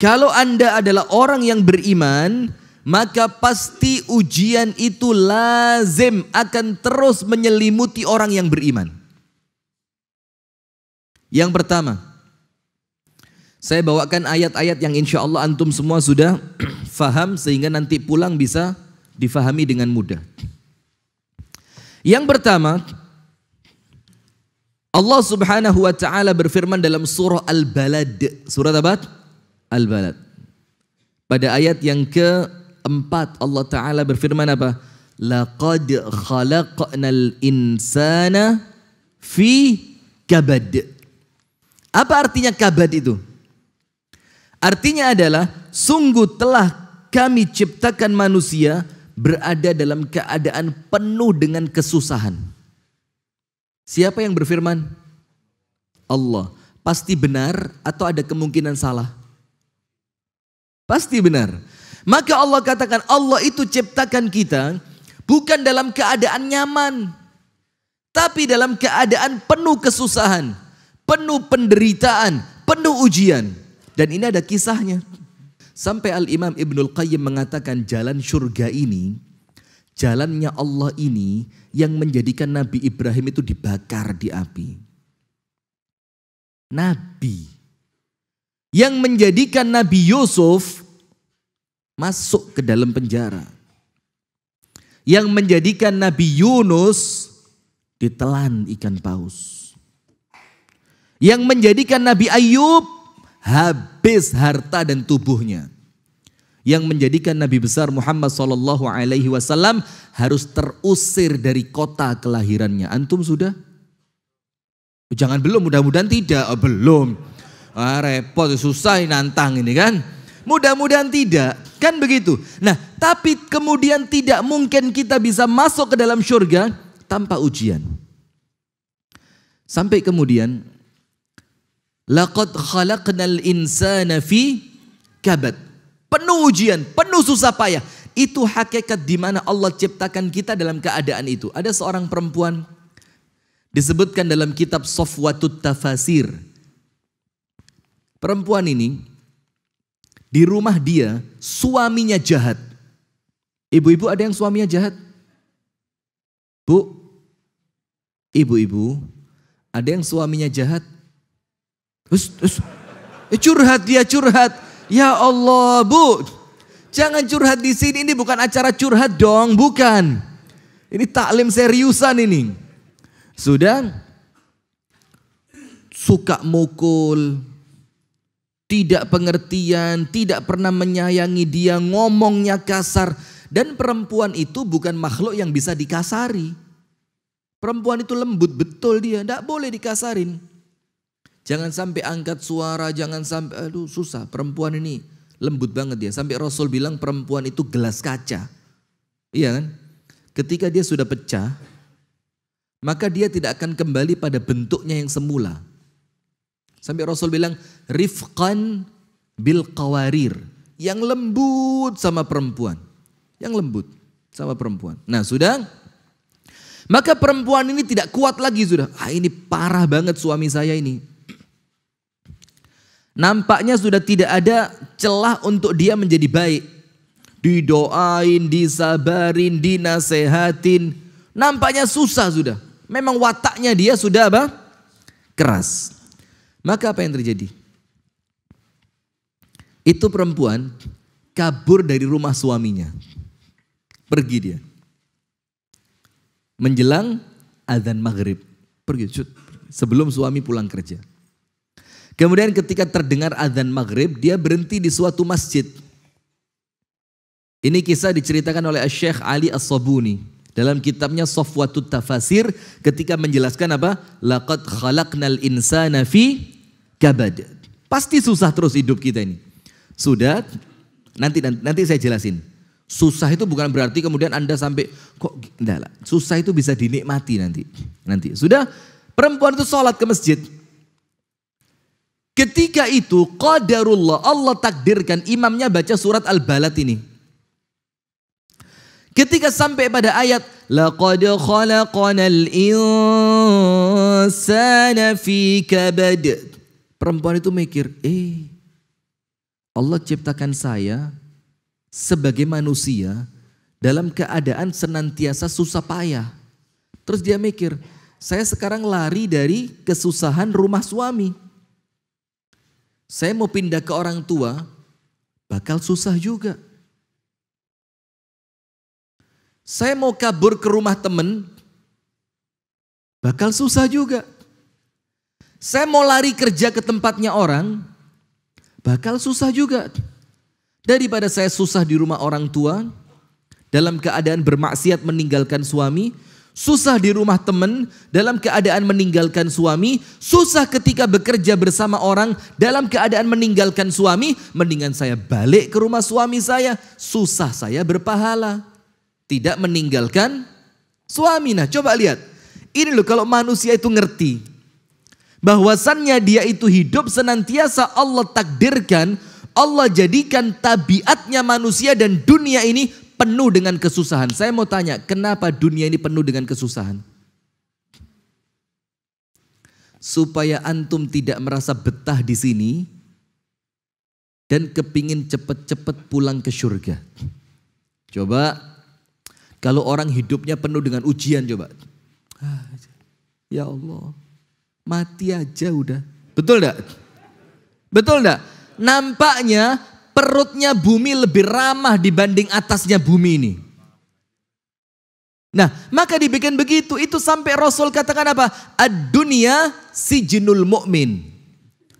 Kalau Anda adalah orang yang beriman, maka pasti ujian itu lazim akan terus menyelimuti orang yang beriman. Yang pertama, saya bawakan ayat-ayat yang insya Allah antum semua sudah faham sehingga nanti pulang bisa difahami dengan mudah. Yang pertama, Allah Subhanahu wa taala berfirman dalam surah Al-Balad. Surah apa? al-balad. Pada ayat yang keempat Allah Ta'ala berfirman apa? Laqad khalaqnal insana fi kabad. Apa artinya kabad itu? Artinya adalah sungguh telah kami ciptakan manusia berada dalam keadaan penuh dengan kesusahan. Siapa yang berfirman? Allah. Pasti benar atau ada kemungkinan salah? Pasti benar. Maka Allah katakan Allah itu ciptakan kita bukan dalam keadaan nyaman. Tapi dalam keadaan penuh kesusahan, penuh penderitaan, penuh ujian. Dan ini ada kisahnya. Sampai Al-Imam Ibnul Qayyim mengatakan jalan surga ini, jalannya Allah ini yang menjadikan Nabi Ibrahim itu dibakar di api. Nabi yang menjadikan Nabi Yusuf masuk ke dalam penjara. Yang menjadikan Nabi Yunus ditelan ikan paus. Yang menjadikan Nabi Ayub habis harta dan tubuhnya. Yang menjadikan Nabi besar Muhammad Shallallahu Alaihi Wasallam harus terusir dari kota kelahirannya. Antum sudah? Jangan belum, mudah-mudahan tidak. Oh, belum. Ah, repot, susah nantang ini kan. Mudah-mudahan tidak, kan begitu. Nah, tapi kemudian tidak mungkin kita bisa masuk ke dalam surga tanpa ujian. Sampai kemudian laqad khalaqnal insana fi kabat. Penuh ujian, penuh susah payah. Itu hakikat di mana Allah ciptakan kita dalam keadaan itu. Ada seorang perempuan disebutkan dalam kitab Sofwatut Tafasir Perempuan ini di rumah dia suaminya jahat. Ibu-ibu ada yang suaminya jahat? Bu, ibu-ibu, ada yang suaminya jahat? Us, us. Eh, curhat dia curhat. Ya Allah, Bu. Jangan curhat di sini, ini bukan acara curhat dong, bukan. Ini taklim seriusan ini. Sudah suka mukul, tidak pengertian, tidak pernah menyayangi dia, ngomongnya kasar. Dan perempuan itu bukan makhluk yang bisa dikasari. Perempuan itu lembut betul dia, tidak boleh dikasarin. Jangan sampai angkat suara, jangan sampai, aduh susah perempuan ini lembut banget dia. Sampai Rasul bilang perempuan itu gelas kaca. Iya kan? Ketika dia sudah pecah, maka dia tidak akan kembali pada bentuknya yang semula. Sampai Rasul bilang, rifqan bil kawarir Yang lembut sama perempuan. Yang lembut sama perempuan. Nah sudah, maka perempuan ini tidak kuat lagi sudah. Ah ini parah banget suami saya ini. Nampaknya sudah tidak ada celah untuk dia menjadi baik. Didoain, disabarin, dinasehatin. Nampaknya susah sudah. Memang wataknya dia sudah apa? Keras. Maka apa yang terjadi? Itu perempuan kabur dari rumah suaminya. Pergi dia. Menjelang azan maghrib. Pergi, cut. Sebelum suami pulang kerja. Kemudian ketika terdengar azan maghrib, dia berhenti di suatu masjid. Ini kisah diceritakan oleh Syekh Ali As-Sabuni. Dalam kitabnya Sofwatut Tafasir ketika menjelaskan apa? Laqad khalaqnal insana fi kabad. Pasti susah terus hidup kita ini. Sudah, nanti nanti, nanti saya jelasin. Susah itu bukan berarti kemudian Anda sampai kok enggak lah. Susah itu bisa dinikmati nanti. Nanti. Sudah perempuan itu sholat ke masjid. Ketika itu qadarullah Allah takdirkan imamnya baca surat Al-Balad ini. Ketika sampai pada ayat laqad khalaqnal insana fi kabad. Perempuan itu mikir, "Eh, Allah ciptakan saya sebagai manusia dalam keadaan senantiasa susah payah." Terus dia mikir, "Saya sekarang lari dari kesusahan rumah suami. Saya mau pindah ke orang tua, bakal susah juga." saya mau kabur ke rumah temen, bakal susah juga. Saya mau lari kerja ke tempatnya orang, bakal susah juga. Daripada saya susah di rumah orang tua, dalam keadaan bermaksiat meninggalkan suami, susah di rumah temen dalam keadaan meninggalkan suami, susah ketika bekerja bersama orang dalam keadaan meninggalkan suami, mendingan saya balik ke rumah suami saya, susah saya berpahala tidak meninggalkan suami. Nah, coba lihat. Ini loh kalau manusia itu ngerti bahwasannya dia itu hidup senantiasa Allah takdirkan, Allah jadikan tabiatnya manusia dan dunia ini penuh dengan kesusahan. Saya mau tanya, kenapa dunia ini penuh dengan kesusahan? supaya antum tidak merasa betah di sini dan kepingin cepat-cepat pulang ke surga. Coba kalau orang hidupnya penuh dengan ujian coba. Ah, ya Allah, mati aja udah. Betul enggak? Betul enggak? Nampaknya perutnya bumi lebih ramah dibanding atasnya bumi ini. Nah, maka dibikin begitu. Itu sampai Rasul katakan apa? Ad-dunia jinul mu'min.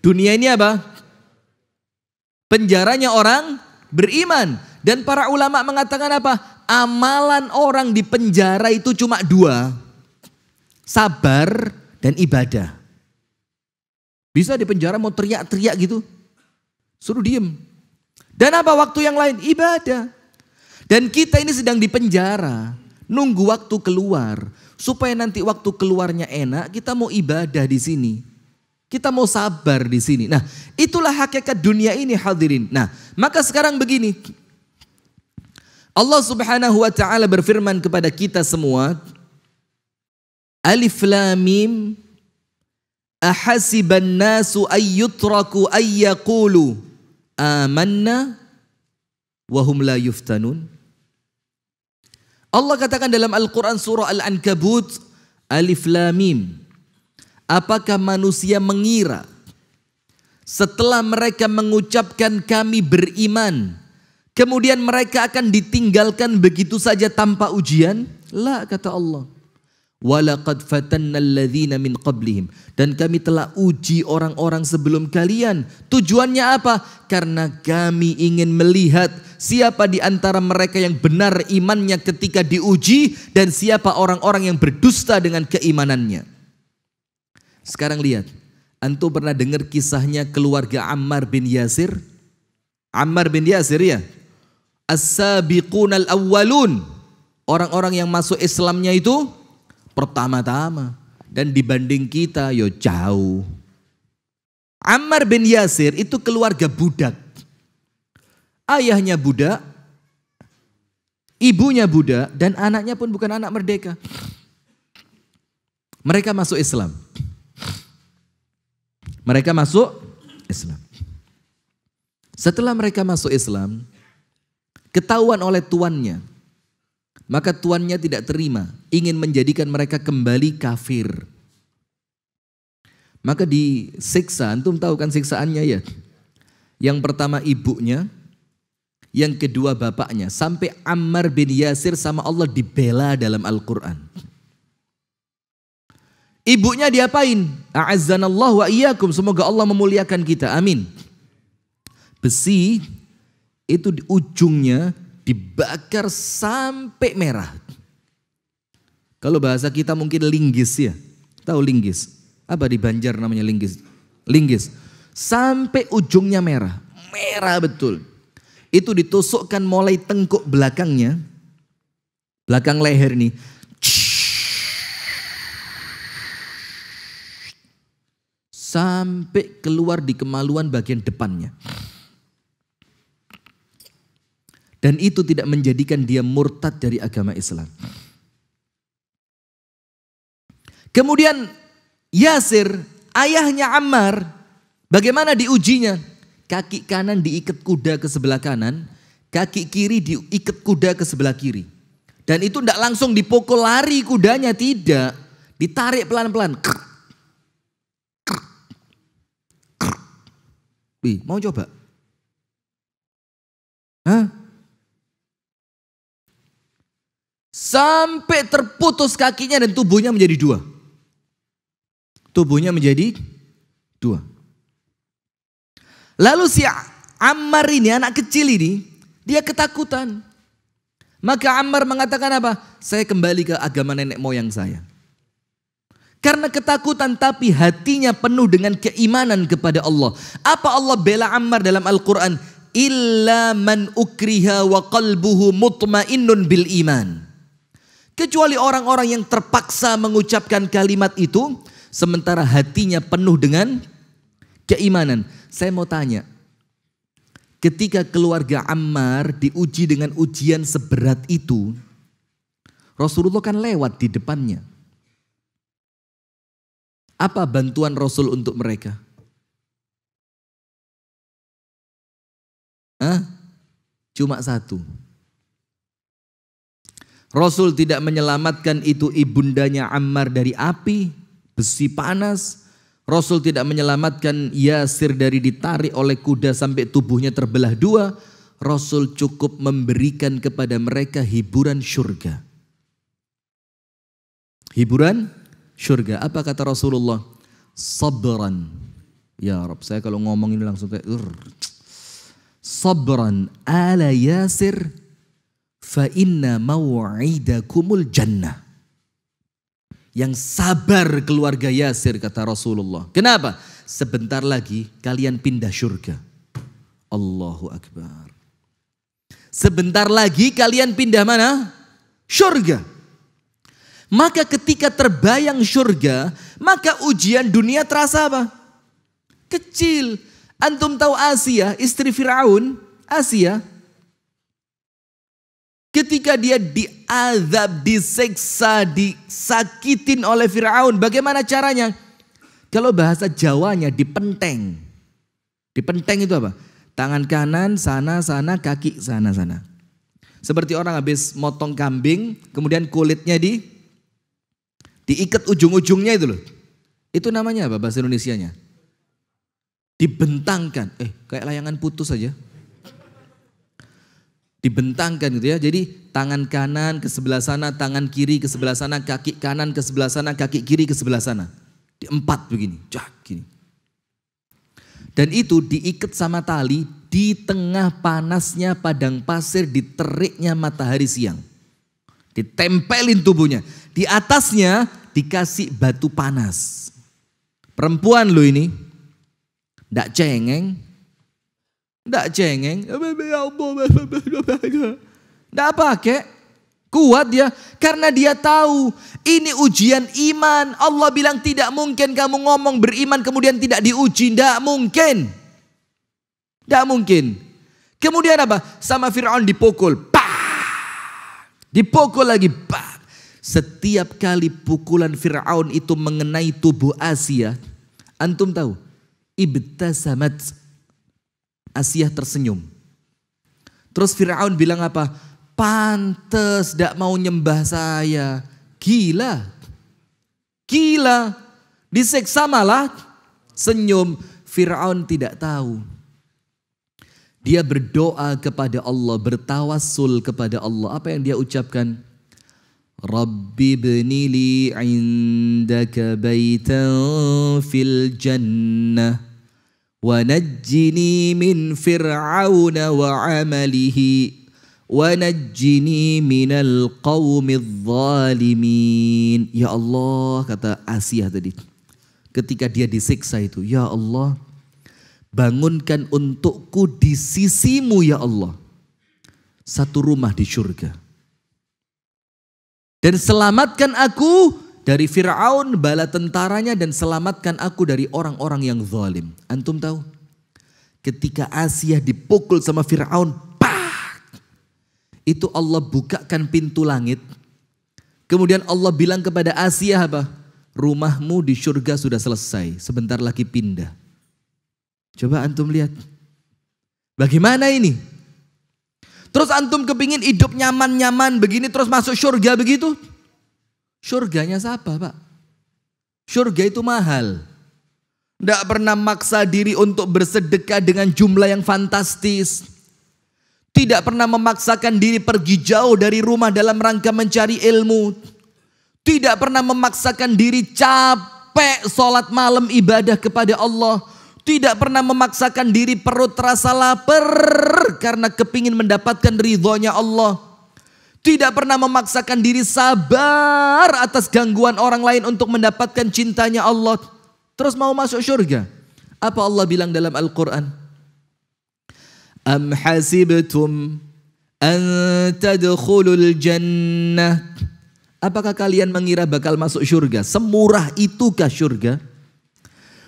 Dunia ini apa? Penjaranya orang beriman. Dan para ulama mengatakan apa? Amalan orang di penjara itu cuma dua. Sabar dan ibadah. Bisa di penjara mau teriak-teriak gitu. Suruh diem. Dan apa waktu yang lain? Ibadah. Dan kita ini sedang di penjara. Nunggu waktu keluar. Supaya nanti waktu keluarnya enak, kita mau ibadah di sini. Kita mau sabar di sini. Nah, itulah hakikat dunia ini hadirin. Nah, maka sekarang begini, Allah Subhanahu wa taala berfirman kepada kita semua, Alif Lam Mim Ahasiban nasu ayyutraku ayyaqulu amanna wahum la yuftanun Allah katakan dalam Al-Quran surah Al-Ankabut Alif Lam Mim Apakah manusia mengira setelah mereka mengucapkan kami beriman Kemudian mereka akan ditinggalkan begitu saja tanpa ujian? La kata Allah. Walaqad fatanna min qablihim. Dan kami telah uji orang-orang sebelum kalian. Tujuannya apa? Karena kami ingin melihat siapa di antara mereka yang benar imannya ketika diuji dan siapa orang-orang yang berdusta dengan keimanannya. Sekarang lihat, antum pernah dengar kisahnya keluarga Ammar bin Yasir? Ammar bin Yasir ya, as al awwalun. Orang-orang yang masuk Islamnya itu pertama-tama dan dibanding kita yo jauh. Ammar bin Yasir itu keluarga budak. Ayahnya budak, ibunya budak dan anaknya pun bukan anak merdeka. Mereka masuk Islam. Mereka masuk Islam. Setelah mereka masuk Islam, ketahuan oleh tuannya. Maka tuannya tidak terima, ingin menjadikan mereka kembali kafir. Maka disiksa, antum tahu kan siksaannya ya. Yang pertama ibunya, yang kedua bapaknya. Sampai Ammar bin Yasir sama Allah dibela dalam Al-Quran. Ibunya diapain? A'azzanallahu wa iyyakum. Semoga Allah memuliakan kita. Amin. Besi itu di ujungnya dibakar sampai merah. Kalau bahasa kita mungkin linggis ya. Tahu linggis? Apa di Banjar namanya linggis? Linggis. Sampai ujungnya merah. Merah betul. Itu ditusukkan mulai tengkuk belakangnya. Belakang leher nih. Sampai keluar di kemaluan bagian depannya. Dan itu tidak menjadikan dia murtad dari agama Islam. Kemudian Yasir, ayahnya Ammar, bagaimana diujinya? Kaki kanan diikat kuda ke sebelah kanan, kaki kiri diikat kuda ke sebelah kiri. Dan itu tidak langsung dipukul lari kudanya, tidak. Ditarik pelan-pelan. Wih, mau coba? Hah? Sampai terputus kakinya dan tubuhnya menjadi dua. Tubuhnya menjadi dua. Lalu si Ammar ini, anak kecil ini, dia ketakutan. Maka Ammar mengatakan apa? Saya kembali ke agama nenek moyang saya. Karena ketakutan tapi hatinya penuh dengan keimanan kepada Allah. Apa Allah bela Ammar dalam Al-Quran? Illa man ukriha wa qalbuhu mutmainnun bil iman. Kecuali orang-orang yang terpaksa mengucapkan kalimat itu, sementara hatinya penuh dengan keimanan. Saya mau tanya, ketika keluarga Ammar diuji dengan ujian seberat itu, Rasulullah kan lewat di depannya. Apa bantuan Rasul untuk mereka? Hah? Cuma satu, Rasul tidak menyelamatkan itu ibundanya Ammar dari api, besi panas. Rasul tidak menyelamatkan Yasir dari ditarik oleh kuda sampai tubuhnya terbelah dua. Rasul cukup memberikan kepada mereka hiburan syurga. Hiburan syurga Apa kata Rasulullah? Sabran. Ya Rob, saya kalau ngomong ini langsung kayak sabran ala Yasir fa inna maw'idakumul jannah. Yang sabar keluarga Yasir kata Rasulullah. Kenapa? Sebentar lagi kalian pindah surga. Allahu Akbar. Sebentar lagi kalian pindah mana? Surga. Maka ketika terbayang surga, maka ujian dunia terasa apa? Kecil. Antum tahu Asia, istri Firaun, Asia, Ketika dia diazab, diseksa, disakitin oleh Firaun, bagaimana caranya? Kalau bahasa Jawanya dipenteng. Dipenteng itu apa? Tangan kanan, sana, sana, kaki, sana, sana. Seperti orang habis motong kambing, kemudian kulitnya di diikat ujung-ujungnya itu loh. Itu namanya apa bahasa Indonesianya? Dibentangkan. Eh, kayak layangan putus aja dibentangkan gitu ya. Jadi tangan kanan ke sebelah sana, tangan kiri ke sebelah sana, kaki kanan ke sebelah sana, kaki kiri ke sebelah sana. Di empat begini, cak gini. Dan itu diikat sama tali di tengah panasnya padang pasir di teriknya matahari siang. Ditempelin tubuhnya. Di atasnya dikasih batu panas. Perempuan lo ini, ndak cengeng, tidak cengeng. Tidak pakai. Kuat dia. Karena dia tahu ini ujian iman. Allah bilang tidak mungkin kamu ngomong beriman kemudian tidak diuji. Tidak mungkin. Tidak mungkin. Kemudian apa? Sama Fir'aun dipukul. Pah! Dipukul lagi. Pah! Setiap kali pukulan Fir'aun itu mengenai tubuh Asia, antum tahu, ibtasamat Asiyah tersenyum. Terus Fir'aun bilang apa? Pantes tidak mau nyembah saya. Gila. Gila. Diseksa malah senyum. Fir'aun tidak tahu. Dia berdoa kepada Allah, bertawassul kepada Allah. Apa yang dia ucapkan? Rabbi bni li indaka baitan fil jannah. ونجني من فرعون وعمله Wanajini مِنَ الْقَوْمِ zalimin. Ya Allah, kata Asiyah tadi. Ketika dia disiksa itu, Ya Allah, bangunkan untukku di sisimu ya Allah. Satu rumah di surga. Dan selamatkan aku dari Fir'aun bala tentaranya dan selamatkan aku dari orang-orang yang zalim. Antum tahu? Ketika Asia dipukul sama Fir'aun, pak! Itu Allah bukakan pintu langit. Kemudian Allah bilang kepada Asia apa? Rumahmu di surga sudah selesai, sebentar lagi pindah. Coba antum lihat. Bagaimana ini? Terus antum kepingin hidup nyaman-nyaman begini terus masuk surga begitu? Surganya siapa pak? Surga itu mahal. Tidak pernah maksa diri untuk bersedekah dengan jumlah yang fantastis. Tidak pernah memaksakan diri pergi jauh dari rumah dalam rangka mencari ilmu. Tidak pernah memaksakan diri capek sholat malam ibadah kepada Allah. Tidak pernah memaksakan diri perut terasa lapar karena kepingin mendapatkan ridhonya Allah. Tidak pernah memaksakan diri sabar atas gangguan orang lain untuk mendapatkan cintanya Allah. Terus mau masuk surga. Apa Allah bilang dalam Al-Quran? Am hasibtum an tadkhulul jannah. Apakah kalian mengira bakal masuk surga? Semurah itukah surga?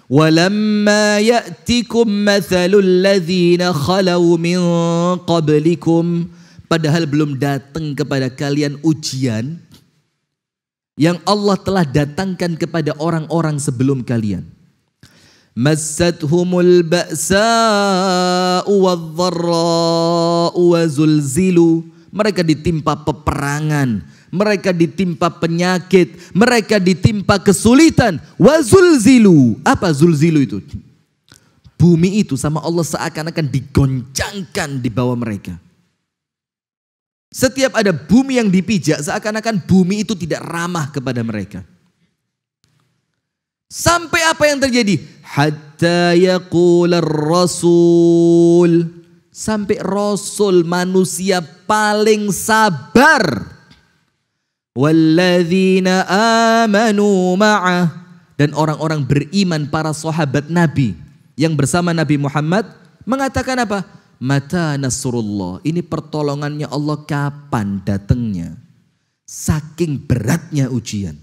Walamma ya'tikum mathalul ladhina khalau min qablikum. Padahal belum datang kepada kalian ujian yang Allah telah datangkan kepada orang-orang sebelum kalian. Masadhumul ba'sa'u dharrau wa zulzilu. Mereka ditimpa peperangan, mereka ditimpa penyakit, mereka ditimpa kesulitan. Wa zulzilu. Apa zulzilu itu? Bumi itu sama Allah seakan-akan digoncangkan di bawah mereka. Setiap ada bumi yang dipijak, seakan-akan bumi itu tidak ramah kepada mereka. Sampai apa yang terjadi? Hatta yakular rasul. Sampai rasul manusia paling sabar. Walladzina amanu ma'ah. Dan orang-orang beriman para sahabat Nabi. Yang bersama Nabi Muhammad mengatakan apa? Mata nasrullah. Ini pertolongannya Allah kapan datangnya? Saking beratnya ujian.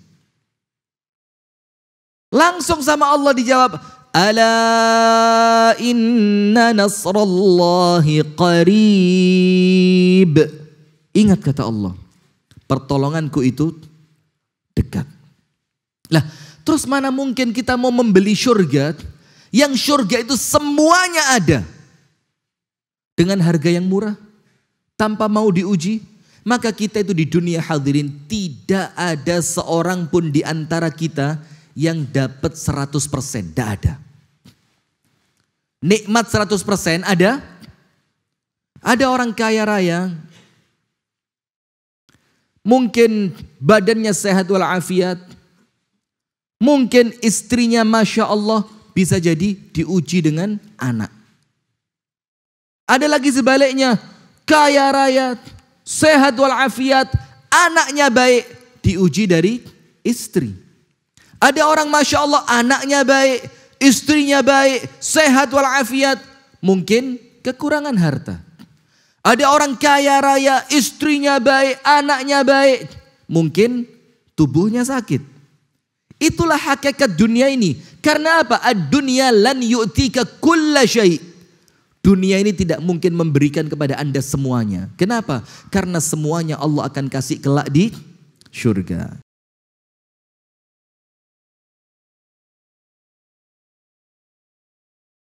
Langsung sama Allah dijawab, "Ala inna nasrallahi qarib." Ingat kata Allah, pertolonganku itu dekat. Lah, terus mana mungkin kita mau membeli surga yang surga itu semuanya ada? dengan harga yang murah tanpa mau diuji, maka kita itu di dunia hadirin tidak ada seorang pun di antara kita yang dapat 100%, tidak ada. Nikmat 100% ada? Ada orang kaya raya, mungkin badannya sehat walafiat, mungkin istrinya Masya Allah bisa jadi diuji dengan anak. Ada lagi sebaliknya, kaya raya, sehat walafiat, anaknya baik, diuji dari istri. Ada orang Masya Allah anaknya baik, istrinya baik, sehat walafiat, mungkin kekurangan harta. Ada orang kaya raya, istrinya baik, anaknya baik, mungkin tubuhnya sakit. Itulah hakikat dunia ini. Karena apa? ad dunia lan yu'tika kulla syai'. Dunia ini tidak mungkin memberikan kepada Anda semuanya. Kenapa? Karena semuanya Allah akan kasih kelak di surga.